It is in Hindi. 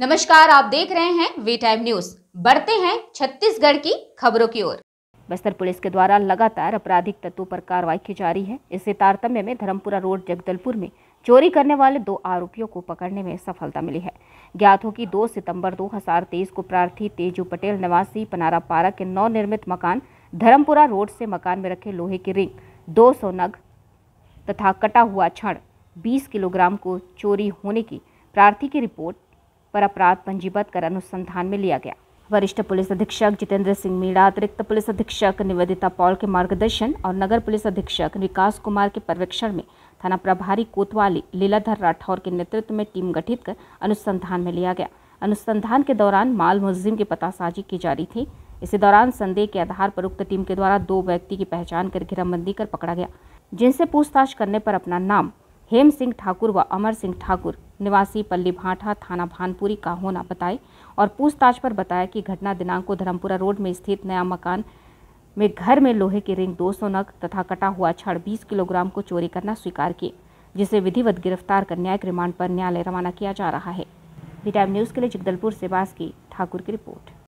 नमस्कार आप देख रहे हैं वी टाइम न्यूज बढ़ते हैं छत्तीसगढ़ की खबरों की ओर बस्तर पुलिस के द्वारा लगातार आपराधिक तत्वों पर कार्रवाई की जा रही है इससे तारतम्य में धर्मपुरा रोड जगदलपुर में चोरी करने वाले दो आरोपियों को पकड़ने में सफलता मिली है ज्ञात हो कि 2 सितंबर 2023 को प्रार्थी तेजू पटेल निवासी पनारा पारा के नवनिर्मित मकान धर्मपुरा रोड से मकान में रखे लोहे की रिंग दो सौ नग तथा कटा हुआ छड़ 20 किलोग्राम को चोरी होने की प्रार्थी की रिपोर्ट पर अपराध पंजीबद्ध कर अनुसंधान में लिया गया वरिष्ठ पुलिस अधीक्षक जितेंद्र सिंह मीणा अतिरिक्त पुलिस अधीक्षक निवेदिता पॉल के मार्गदर्शन और नगर पुलिस अधीक्षक विकास कुमार के पर्यवेक्षण में थाना प्रभारी कोतवाली लीलाधर राठौर के नेतृत्व में टीम गठित कर अनुसंधान में लिया गया अनुसंधान के दौरान माल मुलजिम की पतासाजी की जा रही थी इसी दौरान संदेह के आधार पर उक्त टीम के द्वारा दो व्यक्ति की पहचान कर घेराबंदी कर पकड़ा गया जिनसे पूछताछ करने पर अपना नाम हेम सिंह ठाकुर व अमर सिंह ठाकुर निवासी पल्ली भाठा थाना भानपुरी का होना बताए और पूछताछ पर बताया कि घटना दिनांक को धर्मपुरा रोड में स्थित नया मकान में घर में लोहे के रिंग 200 नग तथा कटा हुआ छड़ 20 किलोग्राम को चोरी करना स्वीकार किए जिसे विधिवत गिरफ्तार कर न्यायिक रिमांड पर न्यायालय रवाना किया जा रहा है टाइम न्यूज़ के लिए जगदलपुर से बास की ठाकुर की रिपोर्ट